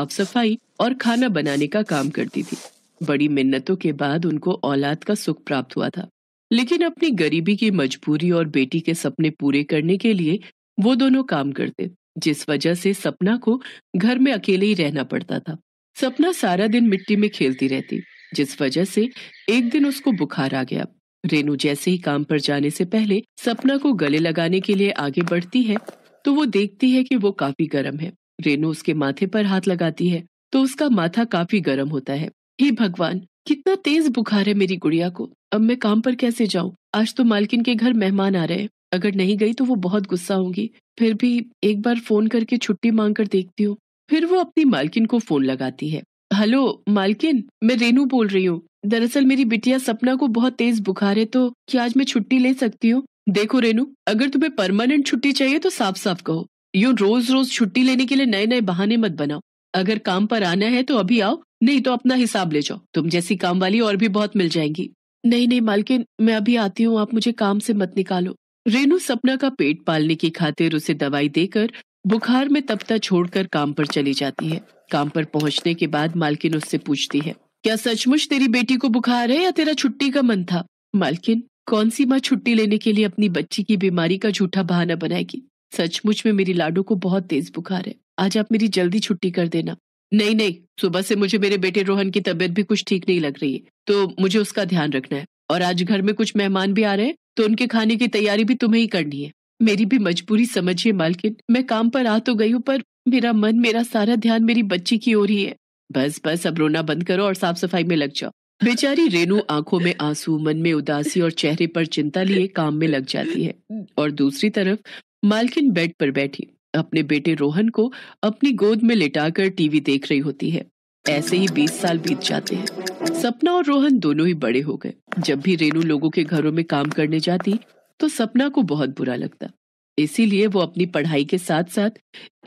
साफ सफाई और खाना बनाने का काम करती थी बड़ी मिन्नतों के बाद उनको औलाद का सुख प्राप्त हुआ था लेकिन अपनी गरीबी की मजबूरी और बेटी के सपने पूरे करने के लिए वो दोनों काम करते जिस वजह से सपना को घर में अकेले ही रहना पड़ता था सपना सारा दिन मिट्टी में खेलती रहती जिस वजह से एक दिन उसको बुखार आ गया रेनू जैसे ही काम पर जाने से पहले सपना को गले लगाने के लिए आगे बढ़ती है तो वो देखती है कि वो काफी गर्म है रेनू उसके माथे पर हाथ लगाती है तो उसका माथा काफी गर्म होता है हे भगवान कितना तेज बुखार है मेरी गुड़िया को अब मैं काम पर कैसे जाऊँ आज तो मालकिन के घर मेहमान आ रहे हैं अगर नहीं गई तो वो बहुत गुस्सा होंगी फिर भी एक बार फोन करके छुट्टी मांग कर देखती हूँ फिर वो अपनी मालकिन को फोन लगाती है हेलो मालकिन मैं रेनू बोल रही हूँ दरअसल मेरी बिटिया सपना को बहुत तेज बुखार है तो क्या आज मैं छुट्टी ले सकती हूँ देखो रेनू अगर तुम्हें परमानेंट छुट्टी चाहिए तो साफ साफ कहो यूं रोज रोज छुट्टी लेने के लिए नए नए बहाने मत बनाओ अगर काम पर आना है तो अभी आओ नहीं तो अपना हिसाब ले जाओ तुम जैसी काम वाली और भी बहुत मिल जाएंगी नहीं नहीं मालकिन मैं अभी आती हूँ आप मुझे काम से मत निकालो रेनू सपना का पेट पालने की खातिर उसे दवाई देकर बुखार में तपता छोड़कर काम पर चली जाती है काम पर पहुंचने के बाद मालकिन उससे पूछती है क्या सचमुच तेरी बेटी को बुखार है या तेरा छुट्टी का मन था मालकिन कौन सी माँ छुट्टी लेने के लिए अपनी बच्ची की बीमारी का झूठा बहाना बनाएगी सचमुच में मेरी लाडू को बहुत तेज बुखार है आज आप मेरी जल्दी छुट्टी कर देना नहीं नहीं सुबह से मुझे मेरे बेटे रोहन की तबीयत भी कुछ ठीक नहीं लग रही है तो मुझे उसका ध्यान रखना है और आज घर में कुछ मेहमान भी आ रहे हैं तो उनके खाने की तैयारी भी तुम्हें ही करनी है मेरी भी मजबूरी समझिए मालकिन मैं काम पर आ तो गई हूँ पर मेरा मन मेरा सारा ध्यान मेरी बच्ची की ओर ही है बस बस अब रोना बंद करो और साफ सफाई में लग जाओ बेचारी रेनू आंखों में आंसू मन में उदासी और चेहरे पर चिंता लिए काम में लग जाती है और दूसरी तरफ मालकिन बेड पर बैठी अपने बेटे रोहन को अपनी गोद में कर टीवी देख रही होती है ऐसे ही बीस साल बीत जाते हैं सपना और रोहन दोनों ही बड़े हो गए जब भी रेनू लोगों के घरों में काम करने जाती तो सपना को बहुत बुरा लगता इसीलिए वो अपनी पढ़ाई के साथ साथ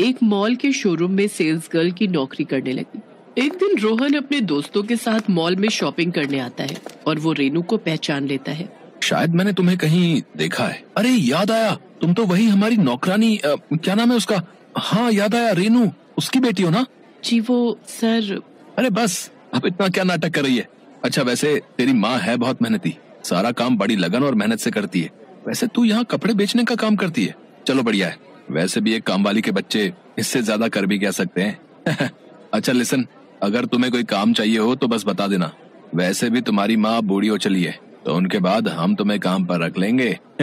एक मॉल के शोरूम में सेल्स गर्ल की नौकरी करने लगी एक दिन रोहन अपने दोस्तों के साथ मॉल में शॉपिंग करने आता है और वो रेनू को पहचान लेता है शायद मैंने तुम्हें कहीं देखा है अरे याद आया तुम तो वही हमारी नौकरानी आ, क्या नाम है उसका हाँ याद आया रेनू उसकी बेटी हो ना जी वो सर अरे बस अब इतना क्या नाटक कर रही है अच्छा वैसे तेरी माँ है बहुत मेहनती सारा काम बड़ी लगन और मेहनत से करती है वैसे तू यहाँ कपड़े बेचने का काम करती है चलो बढ़िया है वैसे भी एक वाली के बच्चे इससे ज्यादा कर भी कह सकते हैं अच्छा लिसन अगर तुम्हें कोई काम चाहिए हो तो बस बता देना वैसे भी तुम्हारी माँ बूढ़ी हो चली है तो उनके बाद हम तुम्हें काम पर रख लेंगे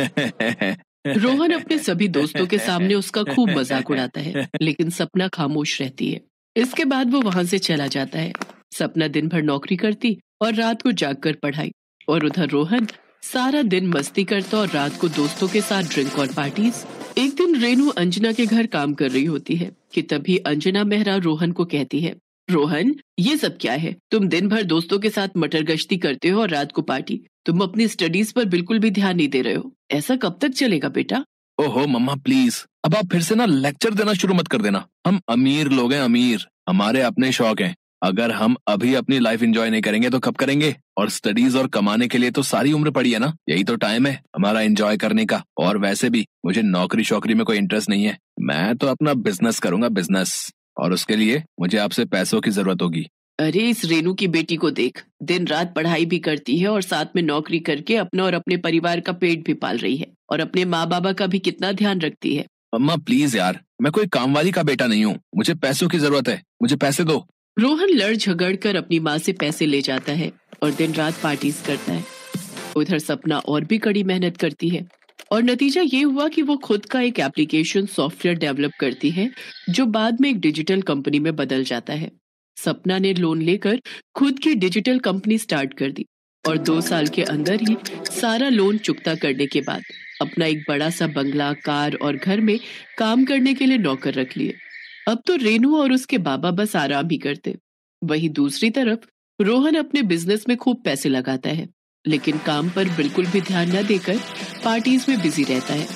रोहन अपने सभी दोस्तों के सामने उसका खूब मजाक उड़ाता है लेकिन सपना खामोश रहती है इसके बाद वो वहां से चला जाता है सपना दिन भर नौकरी करती और रात को जागकर पढ़ाई और उधर रोहन सारा दिन मस्ती करता और रात को दोस्तों के साथ ड्रिंक और पार्टीज एक दिन रेनू अंजना के घर काम कर रही होती है कि तभी अंजना मेहरा रोहन को कहती है रोहन ये सब क्या है तुम दिन भर दोस्तों के साथ मटर गश्ती करते हो और रात को पार्टी तुम अपनी स्टडीज पर बिल्कुल भी ध्यान नहीं दे रहे हो ऐसा कब तक चलेगा बेटा ओहो मम्मा प्लीज अब आप फिर से ना लेक्चर देना शुरू मत कर देना हम अमीर लोग हैं अमीर हमारे अपने शौक हैं अगर हम अभी अपनी लाइफ एंजॉय नहीं करेंगे तो कब करेंगे और स्टडीज और कमाने के लिए तो सारी उम्र पड़ी है ना यही तो टाइम है हमारा एंजॉय करने का और वैसे भी मुझे नौकरी शौकरी में कोई इंटरेस्ट नहीं है मैं तो अपना बिजनेस करूंगा बिजनेस और उसके लिए मुझे आपसे पैसों की जरूरत होगी अरे इस रेनू की बेटी को देख दिन रात पढ़ाई भी करती है और साथ में नौकरी करके अपना और अपने परिवार का पेट भी पाल रही है और अपने माँ बाबा का भी कितना ध्यान रखती है अम्मा प्लीज यार मैं कोई काम वाली का बेटा नहीं हूँ मुझे पैसों की जरूरत है मुझे पैसे दो रोहन लड़ झगड़ कर अपनी माँ से पैसे ले जाता है और दिन रात पार्टीज करता है उधर सपना और भी कड़ी मेहनत करती है और नतीजा ये हुआ कि वो खुद का एक एप्लीकेशन सॉफ्टवेयर डेवलप करती है जो बाद में एक डिजिटल कंपनी में बदल जाता है सपना ने लोन लेकर खुद की डिजिटल कंपनी स्टार्ट कर दी और दो साल के अंदर ही सारा लोन चुकता करने के बाद अपना एक बड़ा सा बंगला कार और घर में काम करने के लिए नौकर रख लिए अब तो रेनू और उसके बाबा बस आराम ही करते वहीं दूसरी तरफ रोहन अपने बिजनेस में खूब पैसे लगाता है लेकिन काम पर बिल्कुल भी ध्यान न देकर पार्टीज में बिजी रहता है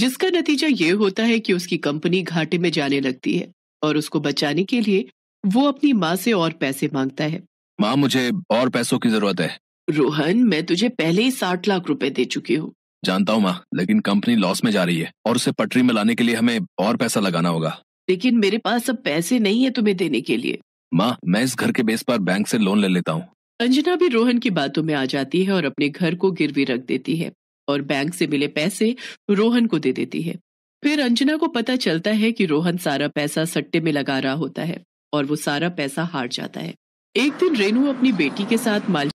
जिसका नतीजा ये होता है कि उसकी कंपनी घाटे में जाने लगती है और उसको बचाने के लिए वो अपनी माँ से और पैसे मांगता है माँ मुझे और पैसों की जरूरत है रोहन मैं तुझे पहले ही साठ लाख रुपए दे चुकी हूँ जानता हूँ माँ लेकिन कंपनी लॉस में जा रही है और उसे पटरी में लाने के लिए हमें और पैसा लगाना होगा लेकिन मेरे पास अब पैसे नहीं है तुम्हें देने के लिए माँ मैं इस घर के बेस पर बैंक से लोन ले लेता हूँ अंजना भी रोहन की बातों में आ जाती है और अपने घर को गिरवी रख देती है और बैंक से मिले पैसे रोहन को दे देती है फिर अंजना को पता चलता है कि रोहन सारा पैसा सट्टे में लगा रहा होता है और वो सारा पैसा हार जाता है एक दिन रेनू अपनी बेटी के साथ माल